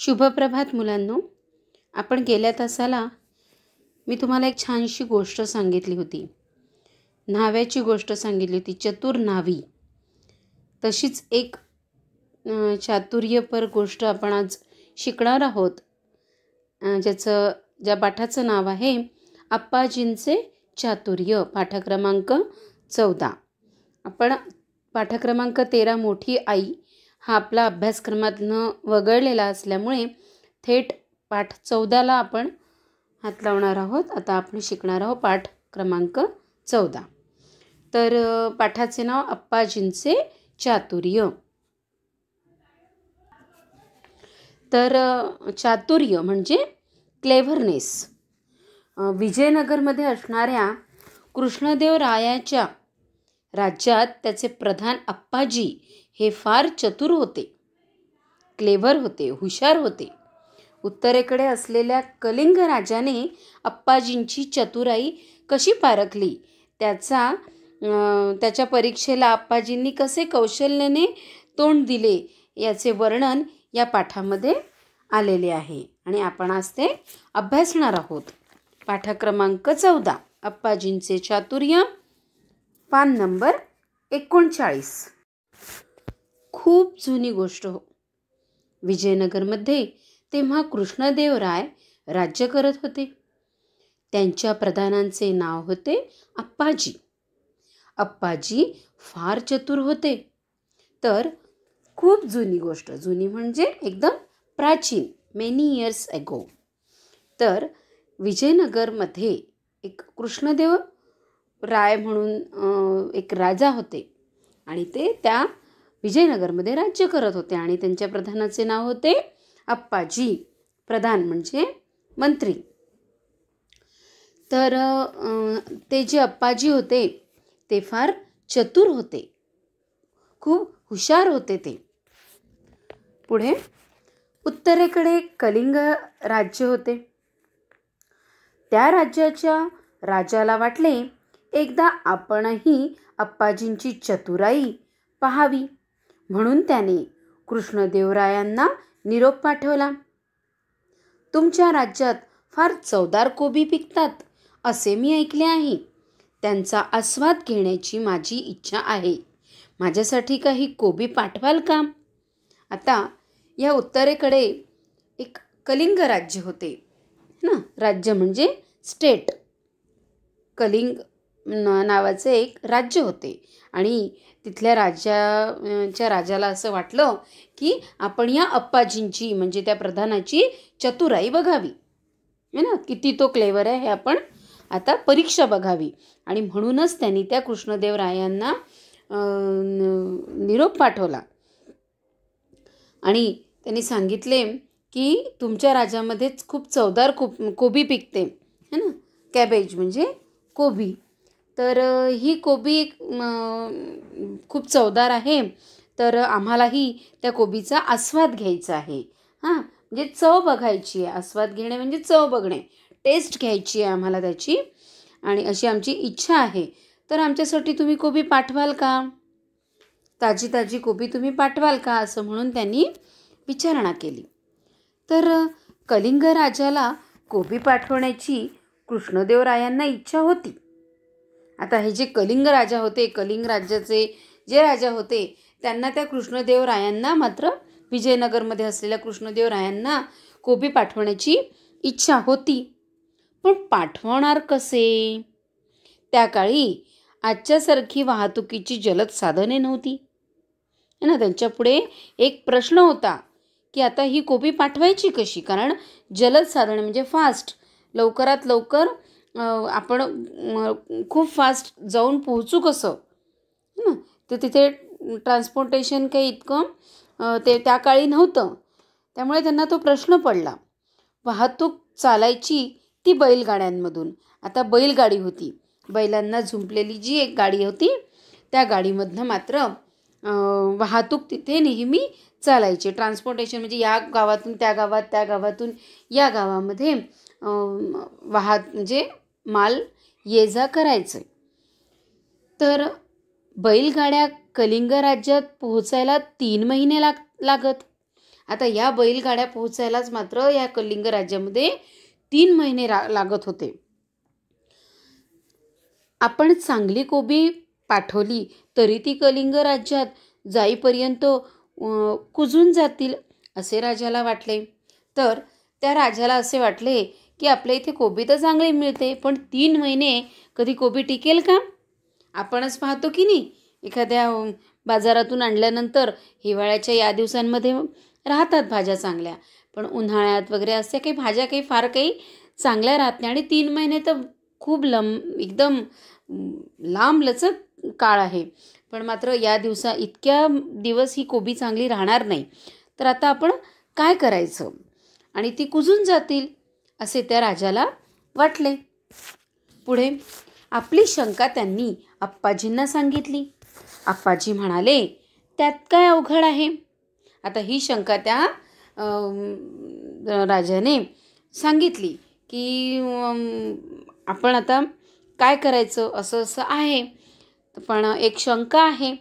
शुभप्रभात मुलांनो आपण गेल्या तासाला मी तुम्हाला एक छानशी गोष्ट सांगितली होती न्हाव्याची गोष्ट सांगितली होती चतुर न्हावी तशीच एक चातुर्यपर गोष्ट आपण आज शिकणार आहोत ज्याचं ज्या पाठाचं नाव आहे आप्पाजींचे चातुर्य पाठक्रमांक चौदा आपण पाठक्रमांक तेरा मोठी आई हा आपला अभ्यासक्रमातनं वगळलेला असल्यामुळे थेट पाठ चौदाला आपण हात लावणार आहोत आता आपण शिकणार आहोत पाठ क्रमांक चौदा तर पाठाचे नाव अप्पाजींचे चातुर्य तर चातुर्य म्हणजे क्लेव्हरनेस विजयनगरमध्ये असणाऱ्या कृष्णदेव रायाच्या राज्यात त्याचे प्रधान अप्पाजी हे फार चतुर होते क्लेवर होते हुशार होते उत्तरेकडे असलेल्या कलिंग राजाने अप्पाजींची चतुराई कशी पारखली त्याचा त्याच्या परीक्षेला आप्पाजींनी कसे कौशल्याने तोंड दिले याचे वर्णन या पाठामध्ये आलेले आहे आणि आपण आज ते अभ्यासणार आहोत पाठक्रमांक चौदा अप्पाजींचे चातुर्य पान नंबर एकोणचाळीस खूप जुनी गोष्ट हो विजयनगरमध्ये तेव्हा कृष्णदेव राय राज्य करत होते त्यांच्या प्रधानांचे नाव होते अप्पाजी अप्पाजी फार चतुर होते तर खूप जुनी गोष्ट जुनी म्हणजे एकदम प्राचीन मेनी इयर्स अगो तर विजयनगरमध्ये एक कृष्णदेव राय म्हणून एक राजा होते आणि ते त्या विजयनगरमध्ये राज्य करत होते आणि त्यांच्या प्रधानाचे नाव होते अप्पाजी प्रधान म्हणजे मंत्री तर ते जे अप्पाजी होते ते फार चतुर होते खूप हुशार होते ते पुढे उत्तरेकडे कलिंग राज्य होते त्या राज्याच्या राजाला वाटले एकदा आपणही अप्पाजींची चतुराई पहावी म्हणून त्याने कृष्णदेवरायांना निरोप पाठवला तुमच्या राज्यात फार चवदार कोबी पिकतात असे मी ऐकले आहे त्यांचा आस्वाद घेण्याची माझी इच्छा आहे माझ्यासाठी काही कोबी पाठवाल का आता या उत्तरेकडे एक कलिंग राज्य होते ना राज्य म्हणजे स्टेट कलिंग नावाचे एक राज्य होते आणि तिथल्या राज्याच्या राजाला असं वाटलं की आपण या अप्पाजींची म्हणजे त्या प्रधानाची चतुराई बघावी है ना किती तो क्लेवर आहे हे आपण आता परीक्षा बघावी आणि म्हणूनच त्यांनी त्या कृष्णदेवरायांना निरोप पाठवला आणि त्यांनी सांगितले की तुमच्या राजामध्येच खूप चवदार खूप कोबी पिकते है ना कॅबेज म्हणजे कोबी तर ही कोबी खूप चवदार आहे तर आम्हालाही त्या कोबीचा आस्वाद घ्यायचा आहे हां म्हणजे चव बघायची आहे आस्वाद घेणे म्हणजे चव बघणे टेस्ट घ्यायची आहे आम्हाला त्याची आणि अशी आमची इच्छा आहे तर आमच्यासाठी तुम्ही कोबी पाठवाल का ताजी ताजी कोबी तुम्ही पाठवाल का असं म्हणून त्यांनी विचारणा केली तर कलिंग राजाला कोबी पाठवण्याची कृष्णदेवरायांना इच्छा होती आता हे जे कलिंग राजा होते कलिंग राज्याचे जे राजा होते त्यांना त्या कृष्णदेवरायांना मात्र विजयनगरमध्ये असलेल्या कृष्णदेवरायांना कोबी पाठवण्याची इच्छा होती पण पाठवणार कसे त्या काळी आजच्यासारखी वाहतुकीची जलद साधने नव्हती है ना त्यांच्यापुढे एक प्रश्न होता की आता ही कोबी पाठवायची कशी कारण जलद साधन म्हणजे फास्ट लवकरात लवकर आपण खूप फास्ट जाऊन पोहोचू कसं ना तर तिथे ट्रान्सपोर्टेशन काही इतकं ते त्या काळी नव्हतं त्यामुळे त्यांना तो प्रश्न पडला वाहतूक चालायची ती बैलगाड्यांमधून आता बैलगाडी होती बैलांना झुंपलेली जी एक गाडी होती त्या गाडीमधनं मात्र वाहतूक तिथे नेहमी चालायची ट्रान्सपोर्टेशन म्हणजे या गावातून त्या गावात त्या गावातून या गावामध्ये वाहत म्हणजे माल ये जा आहे तर बैलगाड्या कलिंग राज्यात पोहोचायला तीन महिने लाग लागत आता या बैलगाड्या पोहोचायलाच मात्र या कलिंग राज्यामध्ये तीन महिने रा लागत होते आपण चांगली कोबी पाठवली तरी ती कलिंग राज्यात जाईपर्यंत कुजून जातील असे राजाला वाटले तर त्या राजाला असे वाटले की आपल्या इथे कोबी तर चांगली मिळते पण तीन महिने कधी कोबी टिकेल का आपणच पाहतो की नाही एखाद्या बाजारातून आणल्यानंतर हिवाळ्याच्या या दिवसांमध्ये राहतात भाज्या चांगल्या पण उन्हाळ्यात वगैरे अशा काही भाज्या काही फार काही चांगल्या राहत नाही आणि तीन महिने तर खूप लंब एकदम लांब लचक काळ आहे पण मात्र या दिवसा इतक्या दिवस ही कोबी चांगली राहणार नाही तर आता आपण काय करायचं आणि ती कुजून जातील असे त्या राजाला वाटले पुढे आपली शंका त्यांनी आप्पाजींना सांगितली आप्पाजी म्हणाले त्यात काय अवघड आहे आता ही शंका त्या राजाने सांगितली की आपण आता काय करायचं असं असं आहे पण एक शंका आहे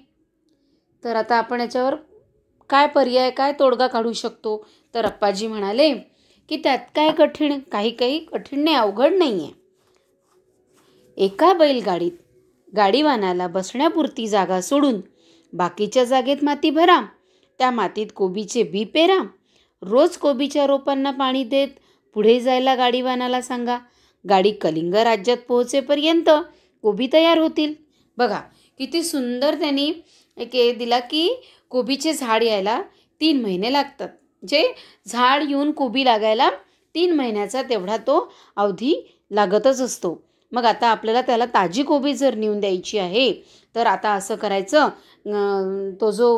तर आता आपण याच्यावर काय पर्याय काय तोडगा काढू शकतो तर अप्पाजी म्हणाले की त्यात काय कठीण काही काही कठीण नाही अवघड नाही आहे एका बैलगाडीत गाडीवानाला बसण्यापुरती जागा सोडून बाकीच्या जागेत माती भरा त्या मातीत कोबीचे बी पेरा रोज कोबीच्या रोपांना पाणी देत पुढे जायला गाडीवानाला सांगा गाडी कलिंग राज्यात पोहोचेपर्यंत कोबी तयार होतील बघा किती सुंदर त्यांनी एक दिला की कोबीचे झाड यायला तीन महिने लागतात जे झाड येऊन कोबी लागायला तीन महिन्याचा तेवढा तो अवधी लागतच असतो मग आता आपल्याला त्याला ताजी कोबी जर नेऊन द्यायची आहे तर आता असं करायचं तो जो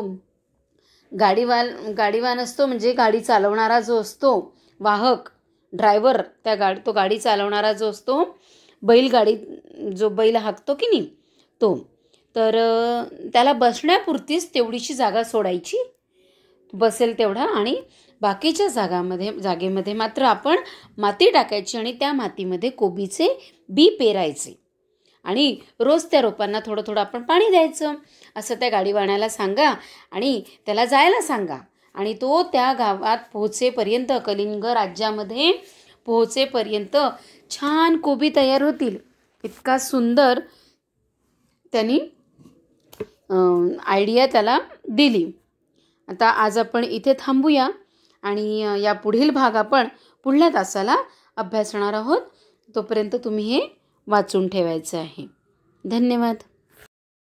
गाडीवाल गाडीवान असतो म्हणजे गाडी चालवणारा जो असतो वाहक ड्रायव्हर त्या गाडी तो गाडी चालवणारा जो असतो बैलगाडी जो बैल हाकतो की नाही तो तर त्याला बसण्यापुरतीच तेवढीशी जागा सोडायची बसेल तेवढा आणि बाकीच्या जागामध्ये जागेमध्ये मात्र आपण माती टाकायची आणि त्या मातीमध्ये कोबीचे बी पेरायचे आणि रोज त्या रोपांना थोडं थोडं आपण पाणी द्यायचं असं त्या गाडीवाण्याला सांगा आणि त्याला जायला सांगा आणि तो त्या गावात पोहोचेपर्यंत कलिंग राज्यामध्ये पोहोचेपर्यंत छान कोबी तयार होतील इतका सुंदर त्यांनी आयडिया त्याला दिली आता आज आपण इथे थांबूया आणि या पुढील भाग आपण पुढल्या तासाला अभ्यासणार आहोत तोपर्यंत तुम्ही हे वाचून ठेवायचं आहे धन्यवाद